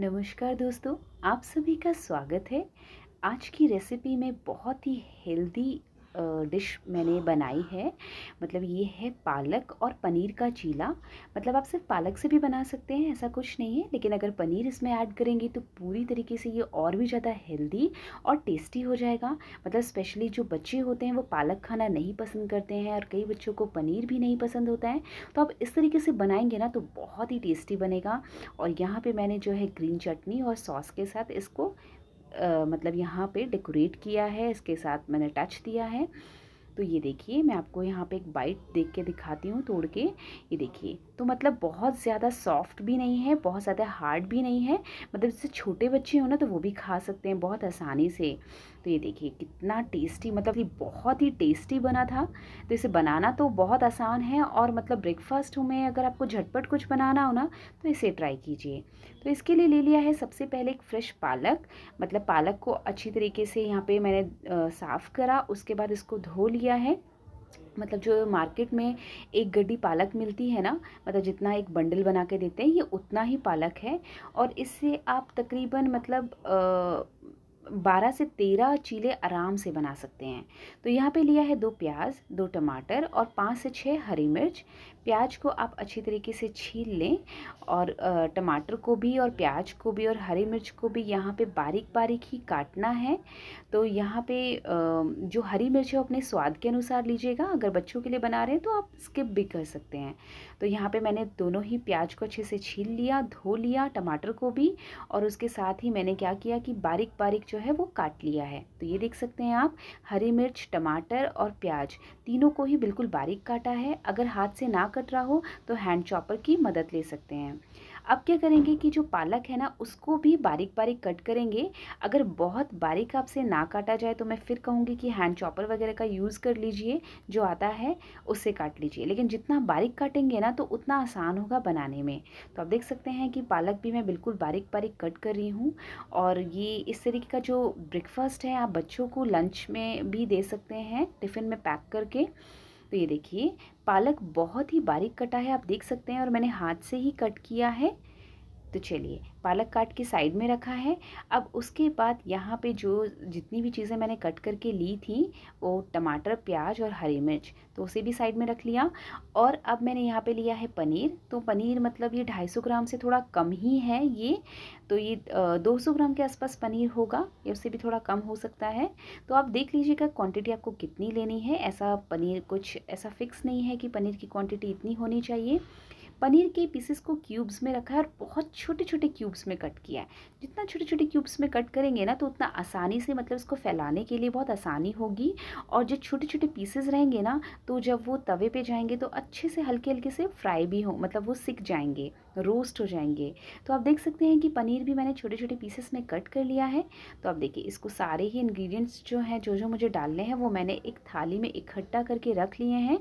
नमस्कार दोस्तों आप सभी का स्वागत है आज की रेसिपी में बहुत ही हेल्दी डिश मैंने बनाई है मतलब ये है पालक और पनीर का चीला मतलब आप सिर्फ पालक से भी बना सकते हैं ऐसा कुछ नहीं है लेकिन अगर पनीर इसमें ऐड करेंगे तो पूरी तरीके से ये और भी ज़्यादा हेल्दी और टेस्टी हो जाएगा मतलब स्पेशली जो बच्चे होते हैं वो पालक खाना नहीं पसंद करते हैं और कई बच्चों को पनीर भी नहीं पसंद होता है तो आप इस तरीके से बनाएंगे ना तो बहुत ही टेस्टी बनेगा और यहाँ पर मैंने जो है ग्रीन चटनी और सॉस के साथ इसको मतलब यहाँ पे डेकोरेट किया है इसके साथ मैंने टच दिया है तो ये देखिए मैं आपको यहाँ पे एक बाइट देख के दिखाती हूँ तोड़ के ये देखिए तो मतलब बहुत ज़्यादा सॉफ्ट भी नहीं है बहुत ज़्यादा हार्ड भी नहीं है मतलब जैसे छोटे बच्चे हो ना तो वो भी खा सकते हैं बहुत आसानी से तो ये देखिए कितना टेस्टी मतलब ये बहुत ही टेस्टी बना था तो इसे बनाना तो बहुत आसान है और मतलब ब्रेकफास्ट में अगर आपको झटपट कुछ बनाना हो ना तो इसे ट्राई कीजिए तो इसके लिए ले लिया है सबसे पहले एक फ्रेश पालक मतलब पालक को अच्छी तरीके से यहाँ पर मैंने साफ़ करा उसके बाद इसको धो लिया है मतलब जो मार्केट में एक गड्डी पालक मिलती है ना मतलब जितना एक बंडल बना के देते हैं ये उतना ही पालक है और इससे आप तकरीबन मतलब आ, बारह से तेरह चीले आराम से बना सकते हैं तो यहाँ पे लिया है दो प्याज दो टमाटर और पाँच से छः हरी मिर्च प्याज को आप अच्छी तरीके से छील लें और टमाटर को भी और प्याज को भी और हरी मिर्च को भी यहाँ पे बारीक बारीक ही काटना है तो यहाँ पे जो हरी मिर्च है अपने स्वाद के अनुसार लीजिएगा अगर बच्चों के लिए बना रहे हैं तो आप स्किप भी कर सकते हैं तो यहाँ पर मैंने दोनों ही प्याज को अच्छे से छील लिया धो लिया टमाटर को भी और उसके साथ ही मैंने क्या किया कि बारीक बारीक जो है वो काट लिया है तो ये देख सकते हैं आप हरी मिर्च टमाटर और प्याज तीनों को ही बिल्कुल बारीक काटा है अगर हाथ से ना कट रहा हो तो हैंड चॉपर की मदद ले सकते हैं अब क्या करेंगे कि जो पालक है ना उसको भी बारीक बारीक कट करेंगे अगर बहुत बारीक आपसे ना काटा जाए तो मैं फिर कहूँगी कि हैंड चॉपर वगैरह का यूज़ कर लीजिए जो आता है उससे काट लीजिए लेकिन जितना बारीक काटेंगे ना तो उतना आसान होगा बनाने में तो आप देख सकते हैं कि पालक भी मैं बिल्कुल बारीक बारीक कट कर रही हूँ और ये इस तरीके का जो ब्रेकफास्ट है आप बच्चों को लंच में भी दे सकते हैं टिफ़िन में पैक करके तो ये देखिए पालक बहुत ही बारीक कटा है आप देख सकते हैं और मैंने हाथ से ही कट किया है तो चलिए पालक काट के साइड में रखा है अब उसके बाद यहाँ पे जो जितनी भी चीज़ें मैंने कट करके ली थी वो टमाटर प्याज और हरी मिर्च तो उसे भी साइड में रख लिया और अब मैंने यहाँ पे लिया है पनीर तो पनीर मतलब ये 250 ग्राम से थोड़ा कम ही है ये तो ये 200 ग्राम के आसपास पनीर होगा ये उससे भी थोड़ा कम हो सकता है तो आप देख लीजिएगा क्वान्टिटी आपको कितनी लेनी है ऐसा पनीर कुछ ऐसा फिक्स नहीं है कि पनीर की क्वान्टिटी इतनी होनी चाहिए पनीर के पीसेस को क्यूब्स में रखा है और बहुत छोटे छोटे क्यूब्स में कट किया है जितना छोटे छोटे क्यूब्स में कट करेंगे ना तो उतना आसानी से मतलब इसको फैलाने के लिए बहुत आसानी होगी और जो छोटे छोटे पीसेस रहेंगे ना तो जब वो तवे पे जाएंगे तो अच्छे से हल्के हल्के से फ्राई भी हो मतलब वो सिक जाएंगे रोस्ट हो जाएंगे तो आप देख सकते हैं कि पनीर भी मैंने छोटे छोटे पीसेस में कट कर लिया है तो आप देखिए इसको सारे ही इन्ग्रीडियंट्स जो हैं जो जो मुझे डालने हैं वो मैंने एक थाली में इकट्ठा करके रख लिए हैं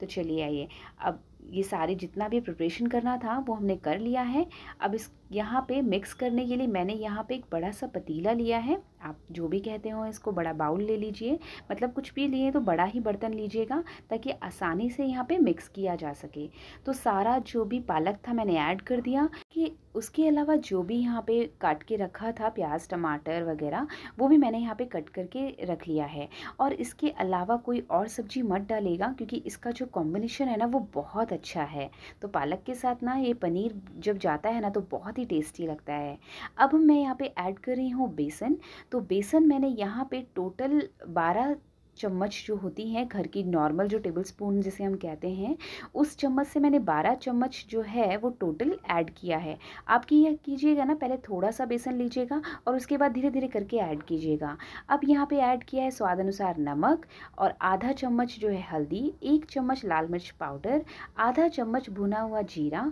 तो चलिए आइए अब ये सारे जितना भी प्रिपरेशन करना था वो हमने कर लिया है अब इस यहाँ पे मिक्स करने के लिए मैंने यहाँ पे एक बड़ा सा पतीला लिया है आप जो भी कहते हो इसको बड़ा बाउल ले लीजिए मतलब कुछ भी लिए तो बड़ा ही बर्तन लीजिएगा ताकि आसानी से यहाँ पे मिक्स किया जा सके तो सारा जो भी पालक था मैंने ऐड कर दिया उसके उसके अलावा जो भी यहाँ पे काट के रखा था प्याज टमाटर वगैरह वो भी मैंने यहाँ पे कट करके रख लिया है और इसके अलावा कोई और सब्ज़ी मत डालेगा क्योंकि इसका जो कॉम्बिनेशन है ना वो बहुत अच्छा है तो पालक के साथ ना ये पनीर जब जाता है ना तो बहुत ही टेस्टी लगता है अब मैं यहाँ पर ऐड कर रही हूँ बेसन तो बेसन मैंने यहाँ पर टोटल बारह चम्मच जो होती हैं घर की नॉर्मल जो टेबल स्पून जिसे हम कहते हैं उस चम्मच से मैंने 12 चम्मच जो है वो टोटल ऐड किया है आपकी यह कीजिएगा ना पहले थोड़ा सा बेसन लीजिएगा और उसके बाद धीरे धीरे करके ऐड कीजिएगा अब यहाँ पे ऐड किया है स्वाद अनुसार नमक और आधा चम्मच जो है हल्दी एक चम्मच लाल मिर्च पाउडर आधा चम्मच भुना हुआ जीरा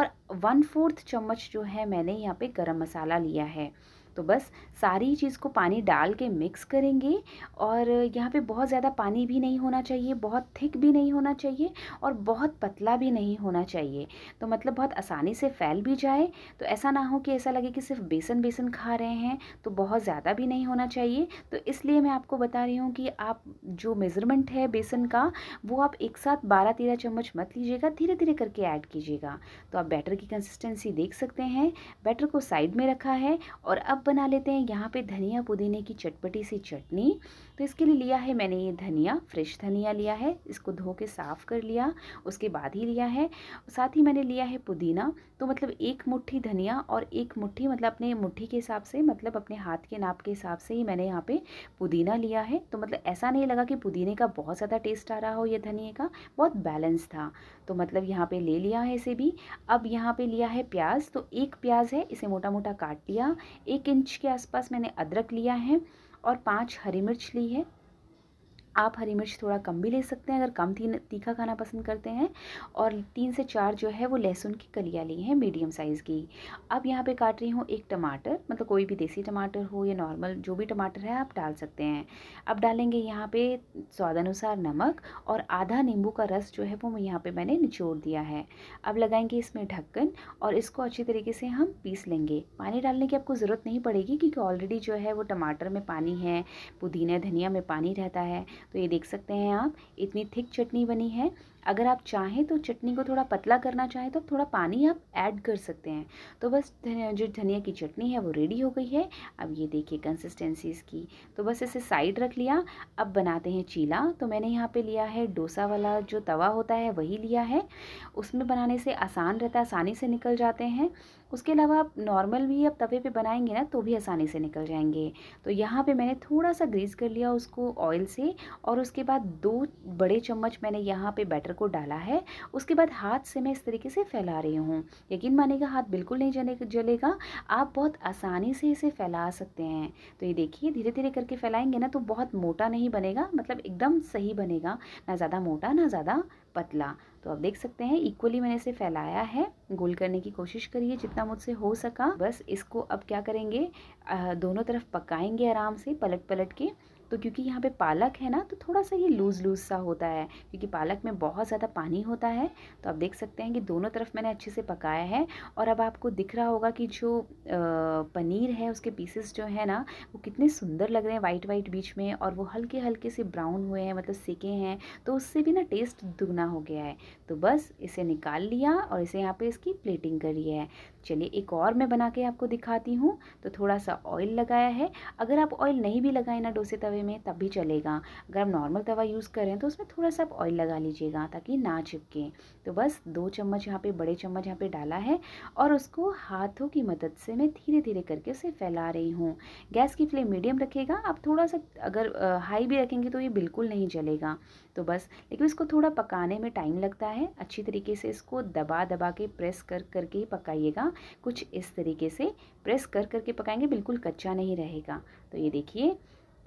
और वन फोर्थ चम्मच जो है मैंने यहाँ पर गर्म मसाला लिया है तो बस सारी चीज़ को पानी डाल के मिक्स करेंगे और यहाँ पे बहुत ज़्यादा पानी भी नहीं होना चाहिए बहुत थिक भी नहीं होना चाहिए और बहुत पतला भी नहीं होना चाहिए तो मतलब बहुत आसानी से फैल भी जाए तो ऐसा ना हो कि ऐसा लगे कि सिर्फ बेसन बेसन खा रहे हैं तो बहुत ज़्यादा भी नहीं होना चाहिए तो इसलिए मैं आपको बता रही हूँ कि आप जो मेज़रमेंट है बेसन का वो आप एक साथ बारह तेरह चम्मच मत लीजिएगा धीरे धीरे करके ऐड कीजिएगा तो आप बैटर की कंसिस्टेंसी देख सकते हैं बैटर को साइड में रखा है और अब अब बना लेते हैं यहाँ पे धनिया पुदीने की चटपटी सी चटनी तो इसके लिए लिया है मैंने ये धनिया फ्रेश धनिया लिया है इसको धो के साफ़ कर लिया उसके बाद ही लिया है साथ ही मैंने लिया है पुदीना तो मतलब एक मुट्ठी धनिया और एक मुट्ठी मतलब अपने मुट्ठी के हिसाब से मतलब अपने हाथ के नाप के हिसाब से ही मैंने यहाँ पर पुदीना लिया है तो मतलब ऐसा नहीं लगा कि पुदीने का बहुत ज़्यादा टेस्ट आ रहा हो यह धनिया का बहुत बैलेंस था तो मतलब यहाँ पर ले लिया है इसे भी अब यहाँ पर लिया है प्याज तो एक प्याज है इसे मोटा मोटा काट लिया एक इंच के आसपास मैंने अदरक लिया है और पांच हरी मिर्च ली है आप हरी मिर्च थोड़ा कम भी ले सकते हैं अगर कम तीन तीखा खाना पसंद करते हैं और तीन से चार जो है वो लहसुन की कलियाँ ली हैं मीडियम साइज़ की अब यहाँ पे काट रही हूँ एक टमाटर मतलब कोई भी देसी टमाटर हो या नॉर्मल जो भी टमाटर है आप डाल सकते हैं अब डालेंगे यहाँ पे स्वादानुसार नमक और आधा नींबू का रस जो है वो यहाँ पर मैंने निचोड़ दिया है अब लगाएंगे इसमें ढक्कन और इसको अच्छी तरीके से हम पीस लेंगे पानी डालने की आपको ज़रूरत नहीं पड़ेगी क्योंकि ऑलरेडी जो है वो टमाटर में पानी है पुदीना धनिया में पानी रहता है तो ये देख सकते हैं आप इतनी थिक चटनी बनी है अगर आप चाहें तो चटनी को थोड़ा पतला करना चाहें तो थोड़ा पानी आप ऐड कर सकते हैं तो बस धनिया जो धनिया की चटनी है वो रेडी हो गई है अब ये देखिए कंसिस्टेंसी की तो बस इसे साइड रख लिया अब बनाते हैं चीला तो मैंने यहाँ पे लिया है डोसा वाला जो तवा होता है वही लिया है उसमें बनाने से आसान रहता है आसानी से निकल जाते हैं उसके अलावा आप नॉर्मल भी अब तवे पे बनाएंगे ना तो भी आसानी से निकल जाएंगे तो यहाँ पे मैंने थोड़ा सा ग्रीस कर लिया उसको ऑयल से और उसके बाद दो बड़े चम्मच मैंने यहाँ पे बैटर बैटर को डाला है उसके बाद हाथ से मैं इस तरीके से फैला रही हूँ यकीन मानेगा हाथ बिल्कुल नहीं जले जलेगा आप बहुत आसानी से इसे फैला सकते हैं तो ये देखिए धीरे धीरे करके फैलाएंगे ना तो बहुत मोटा नहीं बनेगा मतलब एकदम सही बनेगा ना ज़्यादा मोटा ना ज़्यादा पतला तो आप देख सकते हैं इक्वली मैंने इसे फैलाया है गोल करने की कोशिश करिए जितना मुझसे हो सका बस इसको अब क्या करेंगे दोनों तरफ पकाएंगे आराम से पलट पलट के तो क्योंकि यहाँ पे पालक है ना तो थोड़ा सा ये लूज़ लूज़ सा होता है क्योंकि पालक में बहुत ज़्यादा पानी होता है तो आप देख सकते हैं कि दोनों तरफ मैंने अच्छे से पकाया है और अब आपको दिख रहा होगा कि जो पनीर है उसके पीसेस जो है ना वो कितने सुंदर लग रहे हैं वाइट वाइट बीच में और वो हल्के हल्के से ब्राउन हुए हैं मतलब सेके हैं तो उससे भी ना टेस्ट दुगना हो गया है तो बस इसे निकाल लिया और इसे यहाँ पर इसकी प्लेटिंग करी है चलिए एक और मैं बना के आपको दिखाती हूँ तो थोड़ा सा ऑयल लगाया है अगर आप ऑयल नहीं भी लगाएं ना डोसे तवे में तब भी चलेगा अगर आप नॉर्मल तवा यूज़ करें तो उसमें थोड़ा सा आप ऑयल लगा लीजिएगा ताकि ना चिपके तो बस दो चम्मच यहाँ पे बड़े चम्मच यहाँ पे डाला है और उसको हाथों की मदद से मैं धीरे धीरे करके उसे फैला रही हूँ गैस की फ्लेम मीडियम रखेगा आप थोड़ा सा अगर हाई भी रखेंगे तो ये बिल्कुल नहीं जलेगा तो बस लेकिन इसको थोड़ा पकाने में टाइम लगता है अच्छी तरीके से इसको दबा दबा के प्रेस कर करके ही पकाइएगा कुछ इस तरीके से प्रेस कर करके पकाएंगे बिल्कुल कच्चा नहीं रहेगा तो ये देखिए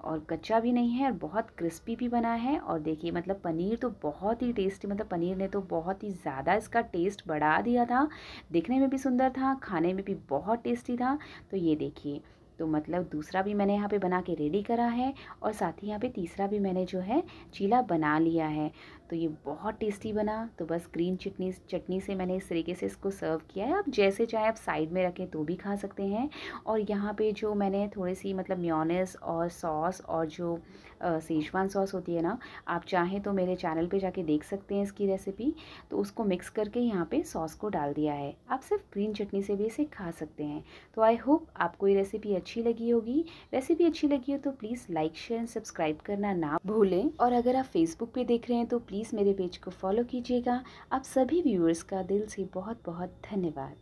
और कच्चा भी नहीं है और बहुत क्रिस्पी भी बना है और देखिए मतलब पनीर तो बहुत ही टेस्टी मतलब पनीर ने तो बहुत ही ज़्यादा इसका टेस्ट बढ़ा दिया था दिखने में भी सुंदर था खाने में भी बहुत टेस्टी था तो ये देखिए तो मतलब दूसरा भी मैंने यहाँ पे बना के रेडी करा है और साथ ही यहाँ पे तीसरा भी मैंने जो है चीला बना लिया है तो ये बहुत टेस्टी बना तो बस ग्रीन चटनी चटनी से मैंने इस तरीके से इसको सर्व किया है आप जैसे चाहे आप साइड में रखें तो भी खा सकते हैं और यहाँ पे जो मैंने थोड़ी सी मतलब म्योनेस और सॉस और जो सेजवान सॉस होती है ना आप चाहें तो मेरे चैनल पे जाके देख सकते हैं इसकी रेसिपी तो उसको मिक्स करके यहाँ पर सॉस को डाल दिया है आप सिर्फ ग्रीन चटनी से भी इसे खा सकते हैं तो आई होप आपको ये रेसिपी अच्छी लगी होगी रेसिपी अच्छी लगी हो तो please like share and subscribe करना ना भूलें और अगर आप फेसबुक पर देख रहे हैं तो प्लीज़ प्लीज़ मेरे पेज को फॉलो कीजिएगा आप सभी व्यूअर्स का दिल से बहुत बहुत धन्यवाद